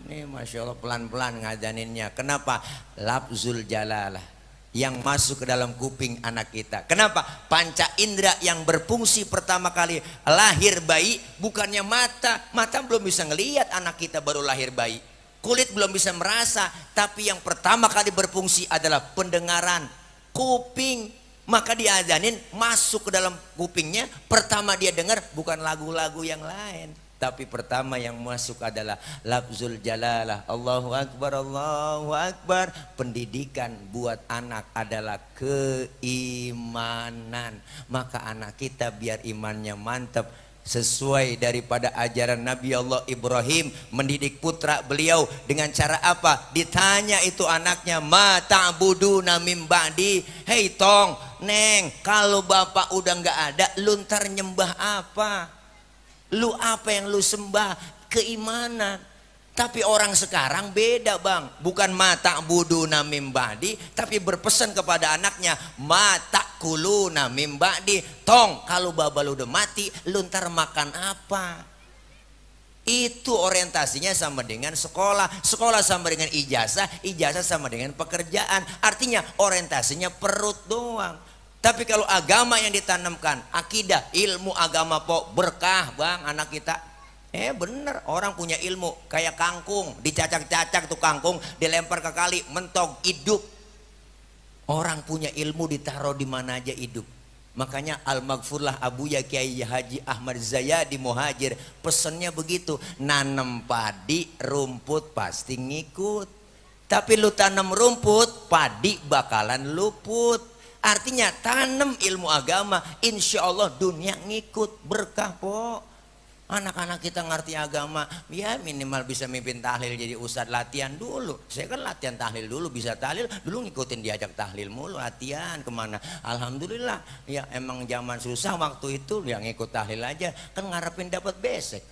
ini Masya Allah pelan-pelan ngadaninnya kenapa Lapzul jalalah yang masuk ke dalam kuping anak kita. Kenapa? Panca indera yang berfungsi pertama kali lahir bayi bukannya mata. Mata belum bisa ngelihat anak kita baru lahir bayi. Kulit belum bisa merasa, tapi yang pertama kali berfungsi adalah pendengaran, kuping. Maka dia azanin masuk ke dalam kupingnya, pertama dia dengar bukan lagu-lagu yang lain. Tapi pertama yang masuk adalah lafzul jalalah. Allahu akbar, Allahu akbar. Pendidikan buat anak adalah keimanan. Maka anak kita biar imannya mantap sesuai daripada ajaran Nabi Allah Ibrahim mendidik putra beliau dengan cara apa ditanya itu anaknya ma ta'budu namim ba'di hei tong neng kalau bapak udah gak ada luntar nyembah apa Lu apa yang lu sembah? Keimanan. Tapi orang sekarang beda bang. Bukan mata budu namim badi. Tapi berpesan kepada anaknya. Mata kulu namim badi. Tong kalau baba lu udah mati. Lu ntar makan apa? Itu orientasinya sama dengan sekolah, sekolah sama dengan ijazah, ijazah sama dengan pekerjaan. Artinya orientasinya perut doang. Tapi kalau agama yang ditanamkan, akidah, ilmu agama pok berkah bang anak kita. Eh bener orang punya ilmu kayak kangkung dicacak-cacak tuh kangkung dilempar ke kali mentok hidup. Orang punya ilmu ditaruh di mana aja hidup. Makanya Al-Maghfurlah Abu Ya Kiai Haji Ahmad Zayadi Muhajir pesennya begitu, nanam padi rumput pasti ngikut. Tapi lu tanam rumput, padi bakalan luput. Artinya tanam ilmu agama, insya Allah dunia ngikut berkah po. Anak-anak kita ngerti agama, ya minimal bisa mimpin tahlil jadi ustad latihan dulu. Saya kan latihan tahlil dulu, bisa tahlil, dulu ngikutin diajak tahlil mulu, latihan kemana. Alhamdulillah, ya emang zaman susah waktu itu, ya ngikut tahlil aja, kan ngarepin dapat besek.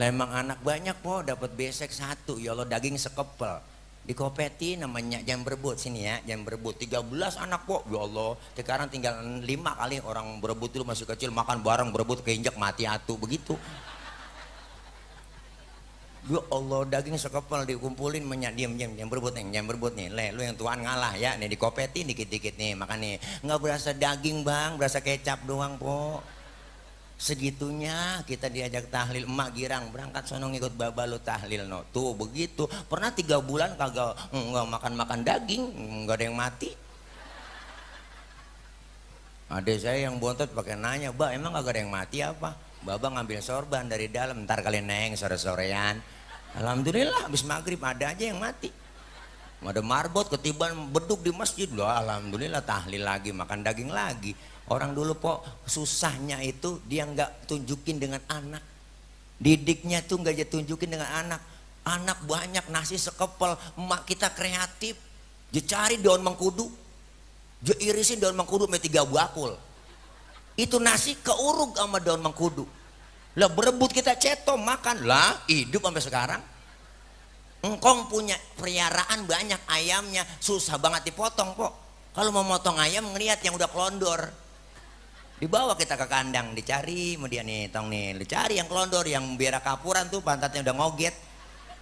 Lah emang anak banyak po dapat besek satu, ya Allah daging sekepel dikopeti namanya jangan berebut sini ya jangan berebut 13 anak kok ya Allah sekarang tinggal lima kali orang berebut dulu masih kecil makan bareng berebut keinjak mati atu begitu ya Allah daging sekepel dikumpulin menyak diam diam jangan berebut nih jangan berebut nih le lu yang tuan ngalah ya nih dikopeti dikit dikit nih makan nih nggak berasa daging bang berasa kecap doang po segitunya kita diajak tahlil emak girang berangkat sono ngikut baba lu tahlil no tuh begitu pernah tiga bulan kagak nggak makan makan daging nggak ada yang mati ada saya yang bontot pakai nanya ba emang kagak ada yang mati apa baba ngambil sorban dari dalam ntar kalian neng sore sorean alhamdulillah habis maghrib ada aja yang mati ada marbot ketiban beduk di masjid loh alhamdulillah tahlil lagi makan daging lagi Orang dulu kok susahnya itu dia nggak tunjukin dengan anak. Didiknya tuh nggak tunjukin dengan anak. Anak banyak nasi sekepel, emak kita kreatif. Dia cari daun mengkudu. Dia irisin daun mengkudu me tiga bakul. Itu nasi keurug sama daun mengkudu. Lah berebut kita ceto makan lah hidup sampai sekarang. Engkong punya periaraan banyak ayamnya susah banget dipotong kok. Kalau mau motong ayam ngeliat yang udah kelondor, Dibawa kita ke kandang, dicari kemudian nih tong nih, dicari yang kelondor, yang biara kapuran tuh pantatnya udah ngoget.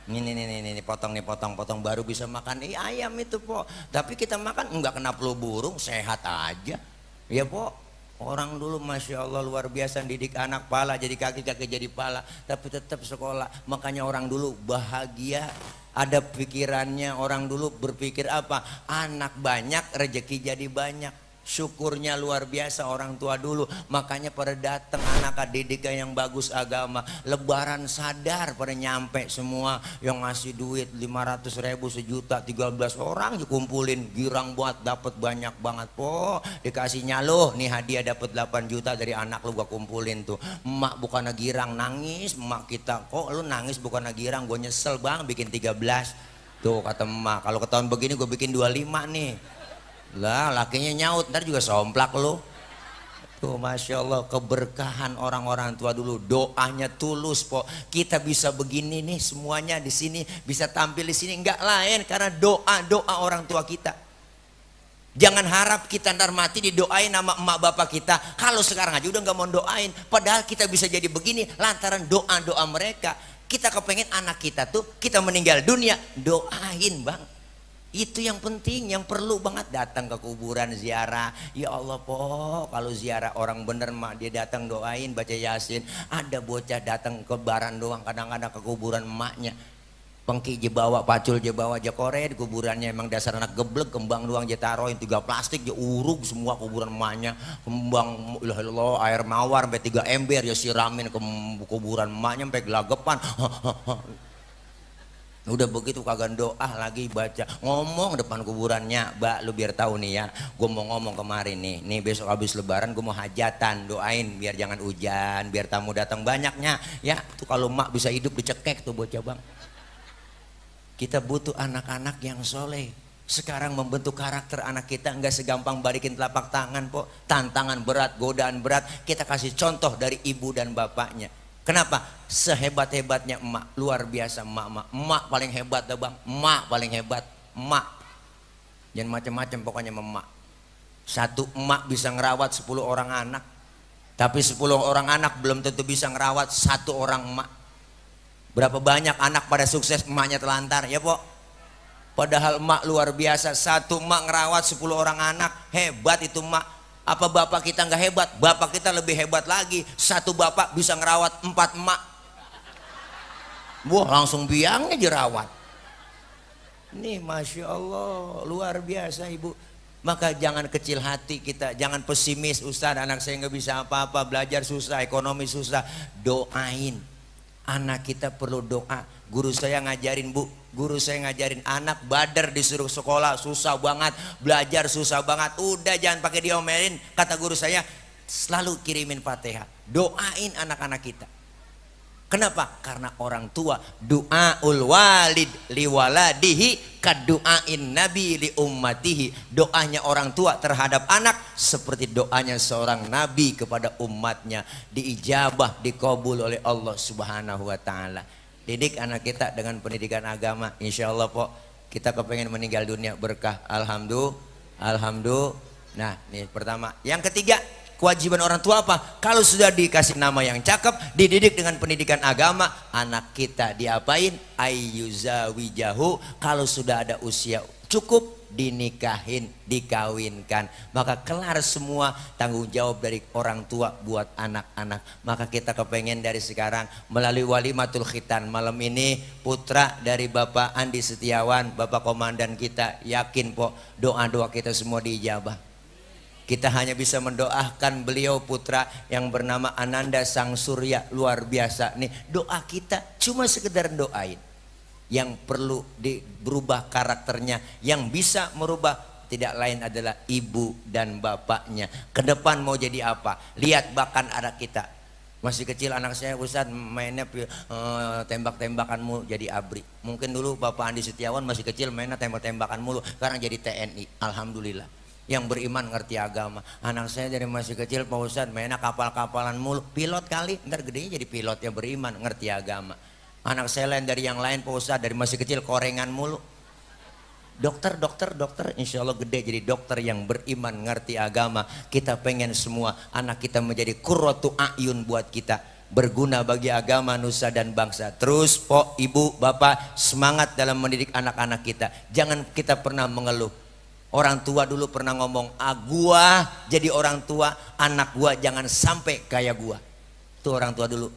Ini ini ini nih potong nih potong potong baru bisa makan eh, ayam itu po. Tapi kita makan nggak kena flu burung, sehat aja. Ya po, orang dulu masya Allah luar biasa didik anak pala jadi kaki kaki jadi pala, tapi tetap sekolah. Makanya orang dulu bahagia ada pikirannya orang dulu berpikir apa anak banyak rezeki jadi banyak syukurnya luar biasa orang tua dulu makanya pada datang anak didikan yang bagus agama lebaran sadar pada nyampe semua yang ngasih duit 500 ribu sejuta 13 orang dikumpulin girang buat dapat banyak banget po dikasih nyaluh nih hadiah dapat 8 juta dari anak lu gua kumpulin tuh emak bukan girang nangis emak kita kok lu nangis bukan girang gue nyesel bang bikin 13 tuh kata emak kalau ketahuan begini gue bikin 25 nih lah lakinya nyaut, ntar juga somplak lu. Tuh Masya Allah keberkahan orang-orang tua dulu doanya tulus po kita bisa begini nih semuanya di sini bisa tampil di sini nggak lain karena doa doa orang tua kita jangan harap kita ntar mati didoain nama emak bapak kita kalau sekarang aja udah nggak mau doain padahal kita bisa jadi begini lantaran doa doa mereka kita kepengen anak kita tuh kita meninggal dunia doain bang itu yang penting, yang perlu banget datang ke kuburan ziarah. Ya Allah po, kalau ziarah orang bener mah dia datang doain baca yasin. Ada bocah datang ke baran doang kadang-kadang ke kuburan emaknya. Pengki je bawa, pacul je bawa, je kore di kuburannya emang dasar anak geblek, kembang doang je taruhin tiga plastik je uruk semua kuburan emaknya. Kembang ilah air mawar sampai tiga ember ya siramin ke kuburan emaknya sampai gelagapan. *laughs* Udah begitu kagak doa lagi baca ngomong depan kuburannya, Mbak lu biar tahu nih ya, gue mau ngomong kemarin nih, nih besok habis lebaran gue mau hajatan, doain biar jangan hujan, biar tamu datang banyaknya, ya tuh kalau mak bisa hidup dicekek tuh bocah bang. Kita butuh anak-anak yang soleh. Sekarang membentuk karakter anak kita nggak segampang balikin telapak tangan po. Tantangan berat, godaan berat. Kita kasih contoh dari ibu dan bapaknya. Kenapa? Sehebat-hebatnya emak, luar biasa emak, emak. Emak paling hebat dah bang, emak paling hebat, emak. Jangan macam-macam pokoknya emak. Satu emak bisa ngerawat sepuluh orang anak. Tapi sepuluh orang anak belum tentu bisa ngerawat satu orang emak. Berapa banyak anak pada sukses emaknya telantar, ya pok? Padahal emak luar biasa, satu emak ngerawat sepuluh orang anak, hebat itu emak apa bapak kita nggak hebat? Bapak kita lebih hebat lagi. Satu bapak bisa ngerawat empat emak. Wah langsung biangnya jerawat. Nih Masya Allah luar biasa ibu. Maka jangan kecil hati kita, jangan pesimis. Ustaz anak saya nggak bisa apa-apa, belajar susah, ekonomi susah. Doain, Anak kita perlu doa. Guru saya ngajarin bu, guru saya ngajarin anak badar disuruh sekolah susah banget, belajar susah banget. Udah jangan pakai diomelin, kata guru saya selalu kirimin fatihah. Doain anak-anak kita. Kenapa? Karena orang tua doa ul walid liwaladihi kaduain nabi li ummatihi. Doanya orang tua terhadap anak seperti doanya seorang nabi kepada umatnya diijabah, dikabul oleh Allah Subhanahu wa taala. Didik anak kita dengan pendidikan agama. Insya Allah pok kita kepengen meninggal dunia berkah. Alhamdulillah. Alhamdulillah. Nah, ini pertama. Yang ketiga, Kewajiban orang tua apa? Kalau sudah dikasih nama yang cakep, dididik dengan pendidikan agama, anak kita diapain? wijahu, Kalau sudah ada usia cukup, dinikahin, dikawinkan. Maka kelar semua tanggung jawab dari orang tua buat anak-anak. Maka kita kepengen dari sekarang melalui wali matul khitan malam ini putra dari Bapak Andi Setiawan, Bapak Komandan kita yakin po doa-doa kita semua diijabah. Kita hanya bisa mendoakan beliau putra yang bernama Ananda Sang Surya luar biasa. Nih doa kita cuma sekedar doain. Yang perlu di, berubah karakternya, yang bisa merubah tidak lain adalah ibu dan bapaknya. Ke depan mau jadi apa? Lihat bahkan anak kita. Masih kecil anak saya Ustaz mainnya uh, eh, tembak-tembakan mulu jadi abri. Mungkin dulu Bapak Andi Setiawan masih kecil mainnya tembak-tembakan mulu, sekarang jadi TNI. Alhamdulillah yang beriman ngerti agama. Anak saya dari masih kecil Pak Ustadz mainnya kapal-kapalan mulu. Pilot kali, ntar gedenya jadi pilot yang beriman ngerti agama. Anak saya lain dari yang lain Pak Ustadz dari masih kecil korengan mulu. Dokter, dokter, dokter, insya Allah gede jadi dokter yang beriman, ngerti agama. Kita pengen semua anak kita menjadi kurotu ayun buat kita. Berguna bagi agama, nusa, dan bangsa. Terus, po, ibu, bapak, semangat dalam mendidik anak-anak kita. Jangan kita pernah mengeluh Orang tua dulu pernah ngomong, ah gua jadi orang tua, anak gua jangan sampai kayak gua. Itu orang tua dulu.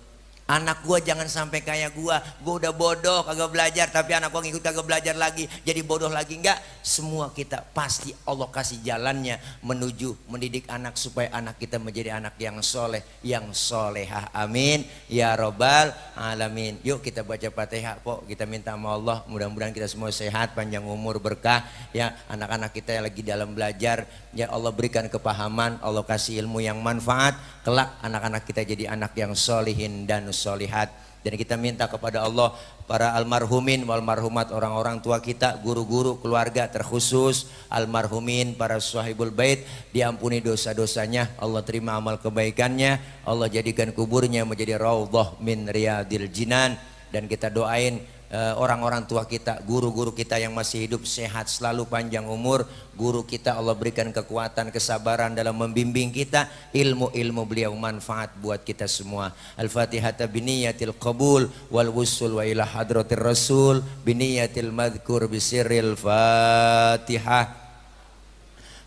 Anak gua jangan sampai kayak gua. Gua udah bodoh kagak belajar tapi anak gua ngikut kagak belajar lagi. Jadi bodoh lagi enggak? Semua kita pasti Allah kasih jalannya menuju mendidik anak supaya anak kita menjadi anak yang soleh, yang solehah. Amin. Ya robbal alamin. Yuk kita baca Fatihah, pok Kita minta sama Allah mudah-mudahan kita semua sehat, panjang umur, berkah. Ya, anak-anak kita yang lagi dalam belajar, ya Allah berikan kepahaman, Allah kasih ilmu yang manfaat. Kelak anak-anak kita jadi anak yang solehin dan solihat. Dan kita minta kepada Allah para almarhumin walmarhumat orang-orang tua kita, guru-guru, keluarga terkhusus, almarhumin para sahibul bait diampuni dosa-dosanya, Allah terima amal kebaikannya, Allah jadikan kuburnya menjadi raudhah min riyadil jinan dan kita doain Eh, orang-orang tua kita, guru-guru kita yang masih hidup sehat selalu panjang umur, guru kita Allah berikan kekuatan, kesabaran dalam membimbing kita, ilmu-ilmu beliau manfaat buat kita semua. Al-Fatihah biniyatil qabul wal wusul wa ila hadratir rasul biniyatil madhkur bisirril Fatihah.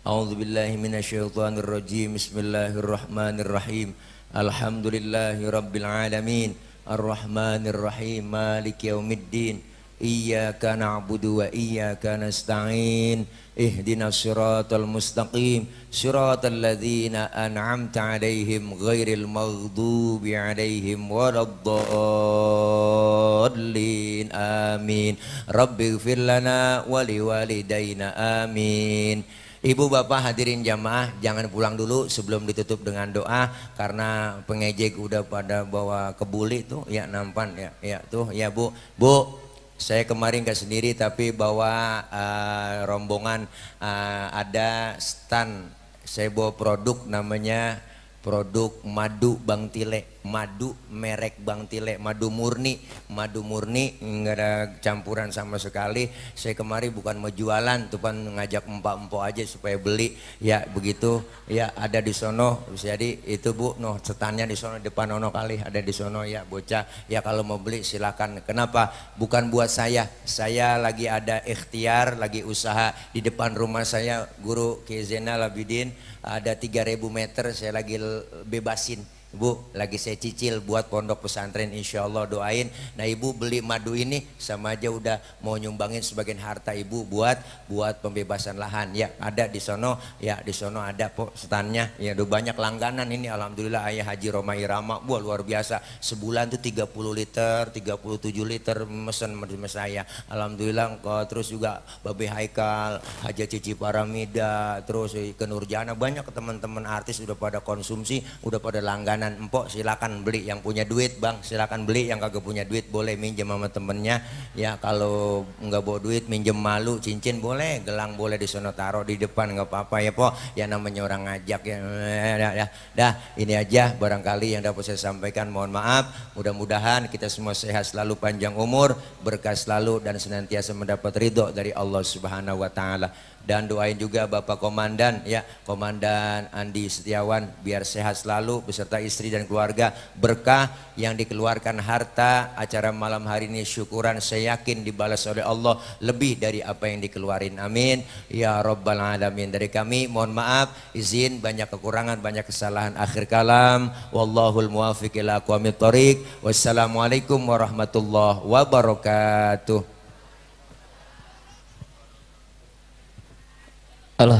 A'udzu billahi minasyaitonir Bismillahirrahmanirrahim. Alhamdulillahi rabbil alamin. الرحمن الرحيم مالك يوم الدين إياك نعبد وإياك نستعين اهدنا الصراط المستقيم صراط الذين أنعمت عليهم غير المغضوب عليهم ولا الضالين آمين رب اغفر لنا ولوالدينا آمين Ibu bapak hadirin jamaah jangan pulang dulu sebelum ditutup dengan doa karena pengejek udah pada bawa kebuli tuh ya nampan ya ya tuh ya bu bu saya kemarin gak sendiri tapi bawa uh, rombongan uh, ada stand saya bawa produk namanya produk madu Bang Tilek madu merek Bang Tile, madu murni, madu murni enggak ada campuran sama sekali. Saya kemari bukan mau jualan, Tuhan ngajak empat empok aja supaya beli. Ya begitu, ya ada di sono. Jadi itu Bu, noh setannya di sono depan ono kali ada di sono ya bocah. Ya kalau mau beli silakan. Kenapa? Bukan buat saya. Saya lagi ada ikhtiar, lagi usaha di depan rumah saya guru Kezena Labidin ada 3000 meter saya lagi bebasin Bu, lagi saya cicil buat pondok pesantren insya Allah doain. Nah ibu beli madu ini sama aja udah mau nyumbangin sebagian harta ibu buat buat pembebasan lahan. Ya ada di sono, ya di sono ada po setannya. Ya udah banyak langganan ini Alhamdulillah ayah Haji Roma Irama. Wah luar biasa, sebulan tuh 30 liter, 37 liter mesen menurut saya. Alhamdulillah kok terus juga Babe Haikal, Haji Cici Paramida, terus eh, Kenurjana. Banyak teman-teman artis udah pada konsumsi, udah pada langganan langganan empok silakan beli yang punya duit bang silakan beli yang kagak punya duit boleh minjem sama temennya ya kalau nggak bawa duit minjem malu cincin boleh gelang boleh di sana taruh di depan nggak apa-apa ya po ya namanya orang ngajak ya dah, ya, dah, ya. dah ini aja barangkali yang dapat saya sampaikan mohon maaf mudah-mudahan kita semua sehat selalu panjang umur berkah selalu dan senantiasa mendapat ridho dari Allah Subhanahu wa taala dan doain juga Bapak Komandan ya Komandan Andi Setiawan biar sehat selalu beserta istri dan keluarga berkah yang dikeluarkan harta acara malam hari ini syukuran saya yakin dibalas oleh Allah lebih dari apa yang dikeluarin amin ya Rabbal Alamin dari kami mohon maaf izin banyak kekurangan banyak kesalahan akhir kalam wallahul muwafiq ila aqwamit thoriq wassalamualaikum warahmatullahi wabarakatuh Allah